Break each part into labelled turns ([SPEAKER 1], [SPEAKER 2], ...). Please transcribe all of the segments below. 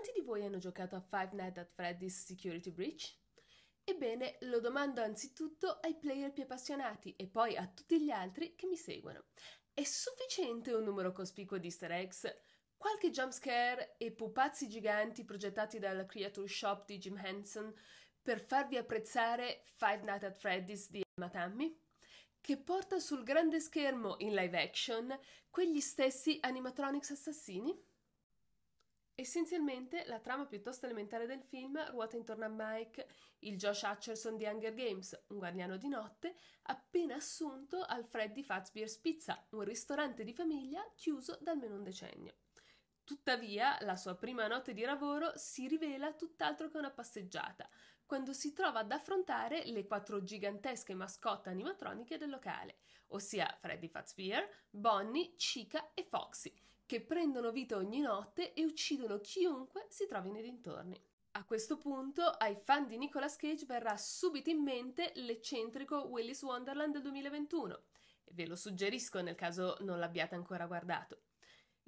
[SPEAKER 1] Quanti di voi hanno giocato a Five Nights at Freddy's Security Breach? Ebbene, lo domando anzitutto ai player più appassionati e poi a tutti gli altri che mi seguono. È sufficiente un numero cospicuo di easter eggs? Qualche jumpscare e pupazzi giganti progettati dalla Creature Shop di Jim Henson per farvi apprezzare Five Nights at Freddy's di Emma Tammy? Che porta sul grande schermo in live action quegli stessi animatronics assassini? Essenzialmente la trama piuttosto elementare del film ruota intorno a Mike, il Josh Hutcherson di Hunger Games, un guardiano di notte, appena assunto al Freddy di Fazbear's Pizza, un ristorante di famiglia chiuso da almeno un decennio. Tuttavia, la sua prima notte di lavoro si rivela tutt'altro che una passeggiata, quando si trova ad affrontare le quattro gigantesche mascotte animatroniche del locale, ossia Freddy Fazbear, Bonnie, Chica e Foxy, che prendono vita ogni notte e uccidono chiunque si trovi nei dintorni. A questo punto, ai fan di Nicolas Cage verrà subito in mente l'eccentrico Willis Wonderland del 2021. E ve lo suggerisco nel caso non l'abbiate ancora guardato.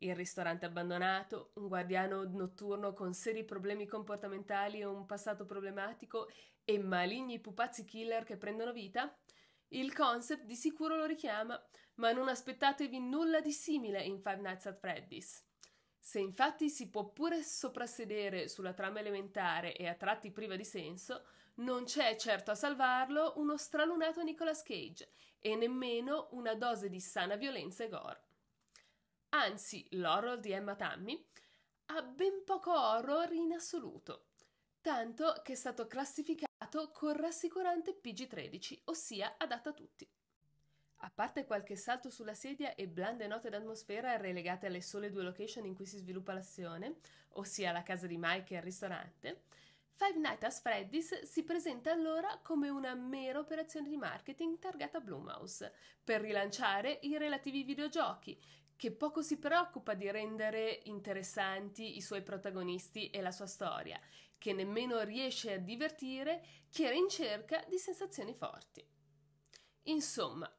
[SPEAKER 1] Il ristorante abbandonato, un guardiano notturno con seri problemi comportamentali e un passato problematico e maligni pupazzi killer che prendono vita, il concept di sicuro lo richiama, ma non aspettatevi nulla di simile in Five Nights at Freddy's. Se infatti si può pure soprassedere sulla trama elementare e a tratti priva di senso, non c'è certo a salvarlo uno stralunato Nicolas Cage e nemmeno una dose di sana violenza e gore. Anzi, l'horror di Emma Tammy ha ben poco horror in assoluto, tanto che è stato classificato dotato col rassicurante PG13, ossia adatta a tutti. A parte qualche salto sulla sedia e blande note d'atmosfera relegate alle sole due location in cui si sviluppa l'azione, ossia la casa di Mike e il ristorante, Five Nights at Freddy's si presenta allora come una mera operazione di marketing targata a Blumhouse per rilanciare i relativi videogiochi che poco si preoccupa di rendere interessanti i suoi protagonisti e la sua storia, che nemmeno riesce a divertire chi era in cerca di sensazioni forti. Insomma,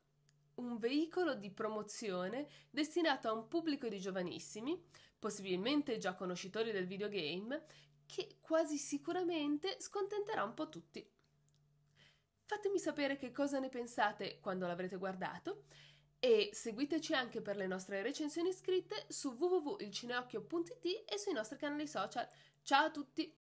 [SPEAKER 1] un veicolo di promozione destinato a un pubblico di giovanissimi, possibilmente già conoscitori del videogame, che quasi sicuramente scontenterà un po' tutti. Fatemi sapere che cosa ne pensate quando l'avrete guardato e seguiteci anche per le nostre recensioni scritte su www.ilcineocchio.it e sui nostri canali social. Ciao a tutti!